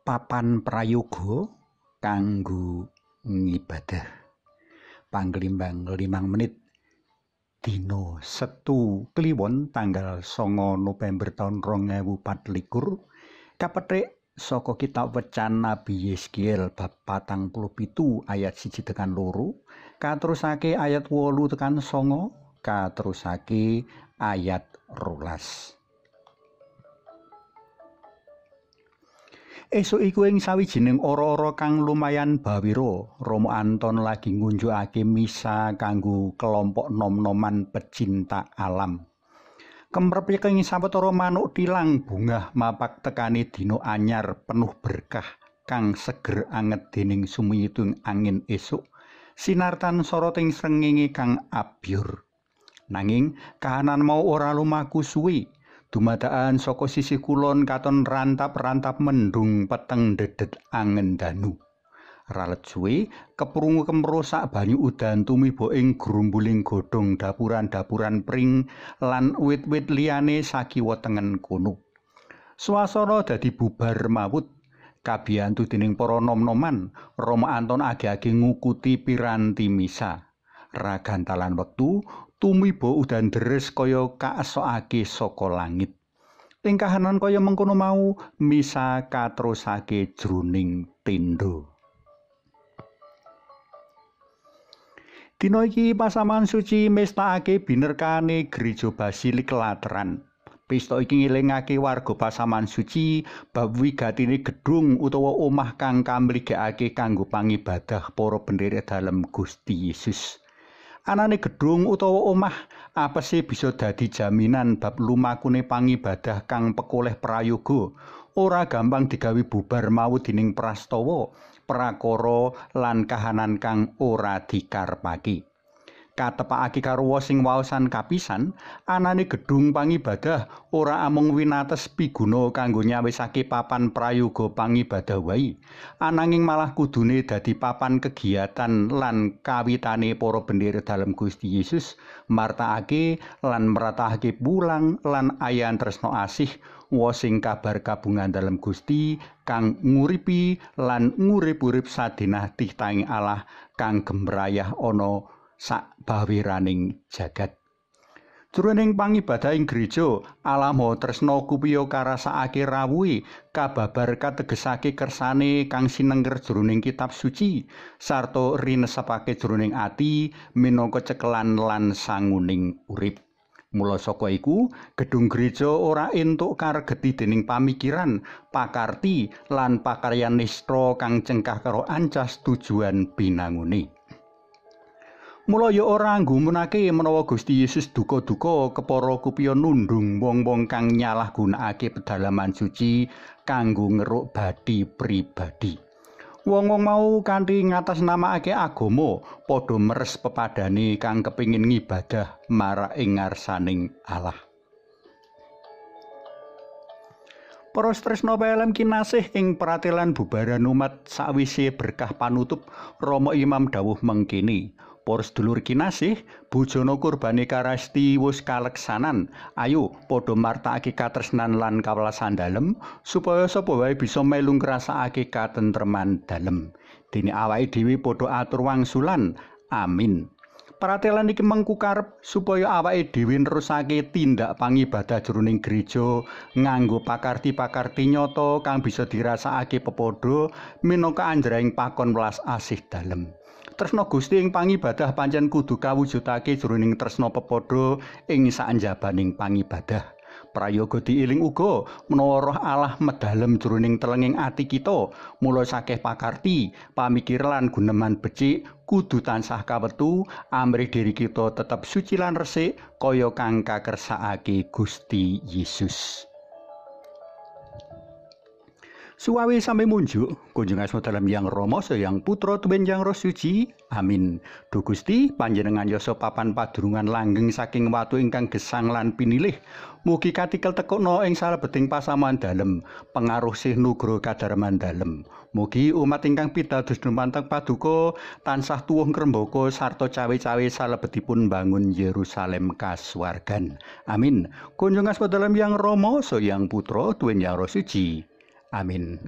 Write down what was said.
papan prayoga kanggo ngibadah panglimbang limang menit Dino setu Kliwon tanggal songo November tahun rong ewu likur kapetrik saka kitab wecan Nabi Yeskiel bab patang ayat siji tekan loro katerusake ayat wolu tekan songo katerusake ayat rolas. Esuk iku ing sawijining ora-ora kang lumayan bawiro, Romo Anton lagi ngunjukake misa kanggo kelompok nom-noman pecinta alam. Kemrepe kenging manuk dilang bungah mapak tekani dina anyar penuh berkah kang seger anget dening sumiyutung angin esuk. Sinar tan soroting srengenge kang abyur. Nanging kahanan mau ora lumaku suwi Dumadaan soko sisi kulon katon rantap-rantap mendung peteng dedet angen danu. Ralet suwe keprungu kemerosak banyu udan tumi ing gerumbuling godhong dapuran-dapuran pring lan wit-wit liyane sakiwa tengen kono. Swasana dadi bubar mawut kabiyantu dening para nom-noman Roma Anton age-age ngukuti piranti misa. ragantalan wektu Tumi tumiba udan deres kaya kaesokake saka langit ing kahanan kaya mengkono mau misa katrosake jroning tindo Dina iki pasaman suci mestakake binerkane gereja basilik Lateran. Pesta iki ngelingake warga pasaman suci bab wigatine gedung utawa omah kang kamligekake kanggo pangibadah para pendhere dalem Gusti Yesus. anane gedung utawa omah sih bisa dadi jaminan bab lumakune pangibadah kang pekoleh prayoga ora gampang digawe bubar mau dining prastawa prakara lan kahanan kang ora pagi. katepakake karo wa sing waosan kapisan anane gedung pangibadah ora amung winates piguna kanggo nyawisake papan prayoga pangibadah wae ananging malah kudune dadi papan kegiatan lan kawitane para bendera dalam Gusti Yesus martakake lan meratahake pulang lan ayan tresno asih wa sing kabar kabungan dalam Gusti kang nguripi lan ngurip-urip sadinah titahing Allah kang gembrayah ana ono... sak bawiraning jagat jroning pangibadah ing gereja alamo tresna kupiyo karasakake rawuhi kababar kategesake kersane kang SINENGER jroning kitab suci sarta RINESAPAKE jroning ati minangka cekelan lan sanguning urip mula saka iku gedung gereja ora entuk kargeti dening pamikiran pakarti lan pakaryan nistra kang cengkah karo ancas tujuan binangune. Mula ya ora nggumunake menawa Gusti Yesus duka-duka kepara kupiyo nundung wong-wong kang nyalah gunakake pedalaman suci kanggo ngeruk badi pribadi. Wong-wong mau kanthi ngatasnamake agama padha meres pepadane kang kepingin ngibadah marang ing ngarsaning Allah. Para tresno kinasih ing pratelan bubaran umat sawise berkah panutup Romo Imam dawuh mengkini, por sedulur kinasih, bojone kurbane karasti wis kaleksanan. Ayo padha martakake katresnan lan kawelasan dalem supaya sapa wae bisa melu ngrasakake katentreman dalem. Dene awake dhewe padha atur wangsulan. Amin. Pratelan iki mengku karep supaya awake dhewe nerusake tindak pangibadah jroning gereja nganggo pakarti-pakarti nyata kang bisa dirasakake pepodo minangka anjraing pakon welas asih dalem. Tresno Gusti ing pangibadah pancen kudu kawujudake jroning tresno pepodo ing saanjabaning pangibadah. Prayoga diiling uga menawa roh Allah medalem jroning telenging ati kita, mula sakeh pakarti, pamikir lan guneman becik kudu tansah kawetu amri diri kita tetap suci lan resik kaya kang kakersakake Gusti Yesus. suwawe sampai munjuk kunjungan semua dalam yang romo yang putra tuben yang rosuci amin do gusti panjenengan yoso papan padurungan langgeng saking watu ingkang gesang lan pinilih mugi katikel teko ing salah beting pasaman dalem pengaruh sih nugro kadarman dalem mugi umat ingkang pita dus numantek paduko tansah tuwuh kremboko sarto cawe-cawe salah betipun bangun Yerusalem kaswargan amin kunjungan semua dalam yang romo yang putra tuben yang rosuci Amin.